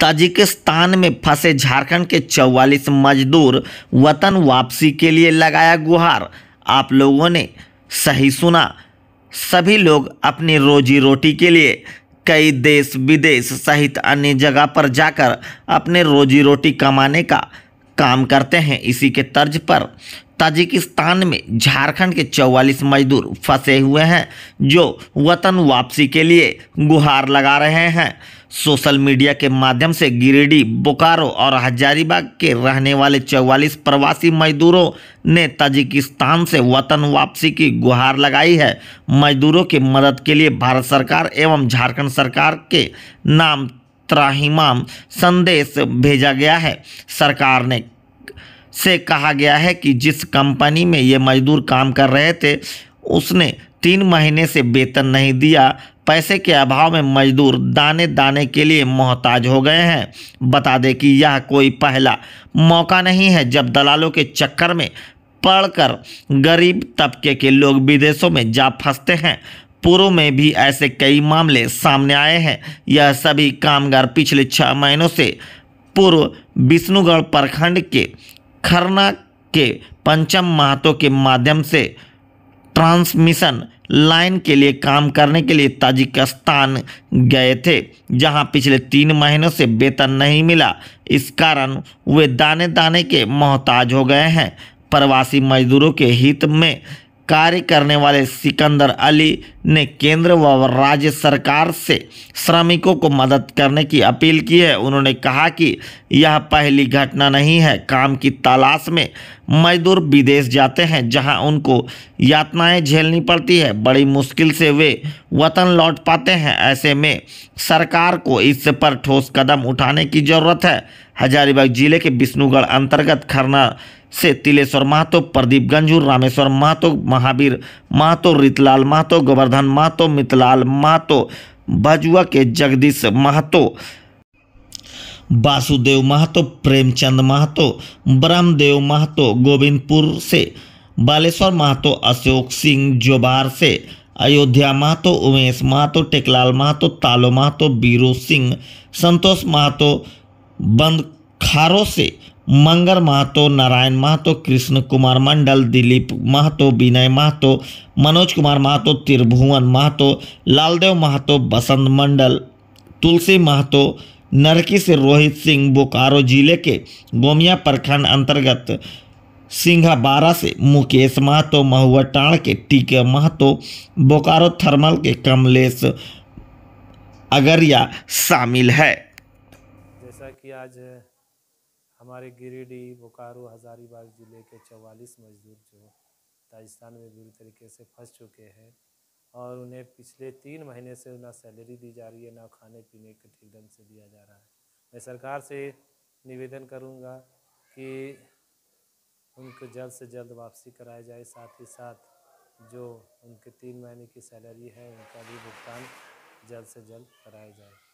Tajikistan में फंसे झारखंड के 44 मजदूर वतन वापसी के लिए लगाया गुहार आप लोगों ने सही सुना सभी लोग अपनी रोजी रोटी के लिए कई देश विदेश सहित अन्य जगह पर जाकर अपने रोजी रोटी कमाने का काम करते हैं इसी के तर्ज पर ताजिकिस्तान में झारखंड के 44 मजदूर फंसे हुए हैं जो वतन वापसी के लिए गुहार लगा रहे हैं सोशल मीडिया के माध्यम से गिरिडीह बोकारो और हजारीबाग के रहने वाले 44 प्रवासी मजदूरों ने ताजिकिस्तान से वतन वापसी की गुहार लगाई है मजदूरों की मदद के लिए भारत सरकार एवं झारखंड सरकार के नाम त्राहिमाम संदेश भेजा गया है सरकार ने से कहा गया है कि जिस कंपनी में ये मजदूर काम कर रहे थे उसने तीन महीने से वेतन नहीं दिया पैसे के अभाव में मजदूर दाने दाने के लिए मोहताज हो गए हैं बता दें कि यह कोई पहला मौका नहीं है जब दलालों के चक्कर में पड़कर गरीब तबके के लोग विदेशों में जा फंसते हैं पूर्व में भी ऐसे कई मामले सामने आए हैं यह सभी कामगार पिछले छः महीनों से पूर्व विष्णुगढ़ प्रखंड के खरना के पंचम महातो के माध्यम से ट्रांसमिशन लाइन के लिए काम करने के लिए ताजिकिस्तान गए थे जहां पिछले तीन महीनों से वेतन नहीं मिला इस कारण वे दाने दाने के मोहताज हो गए हैं प्रवासी मजदूरों के हित में कार्य करने वाले सिकंदर अली ने केंद्र व राज्य सरकार से श्रमिकों को मदद करने की अपील की है उन्होंने कहा कि यह पहली घटना नहीं है काम की तलाश में मजदूर विदेश जाते हैं जहां उनको यातनाएं झेलनी पड़ती है बड़ी मुश्किल से वे वतन लौट पाते हैं ऐसे में सरकार को इस पर ठोस कदम उठाने की ज़रूरत है हजारीबाग जिले के विष्णुगढ़ अंतर्गत खरना से तिलेश्वर महतो प्रदीप गंजूर रामेश्वर महतो महावीर महतो रितलाल महतो गोवर्धन महतो मितलाल महतो बाजुआ के जगदीश महतो वासुदेव महतो प्रेमचंद महतो ब्रह्मदेव महतो गोविंदपुर से बालेश्वर महतो अशोक सिंह जोबार से अयोध्या महतो उमेश महतो टेकलाल महतो तालो महतो बीरू सिंह संतोष महतो बंद खारो से मंगर महतो नारायण महतो कृष्ण कुमार मंडल दिलीप महतो विनय महतो मनोज कुमार महतो त्रिभुवन महतो लालदेव महतो बसंत मंडल तुलसी महतो नरकी से रोहित सिंह बोकारो जिले के गोमिया प्रखंड अंतर्गत सिंघाबारा से मुकेश महतो महुआटाण के टीके महतो बोकारो थर्मल के कमलेश अगरिया शामिल है जैसा कि आज है। हमारे गिरिडीह बोकारो हज़ारीबाग ज़िले के चवालीस मज़दूर जो राजस्थान में बुरी तरीके से फंस चुके हैं और उन्हें पिछले तीन महीने से ना सैलरी दी जा रही है ना खाने पीने के ठीक ढंग से दिया जा रहा है मैं सरकार से निवेदन करूंगा कि उनको जल्द से जल्द वापसी कराया जाए साथ ही साथ जो उनके तीन महीने की सैलरी है उनका भी भुगतान जल्द से जल्द कराया जाए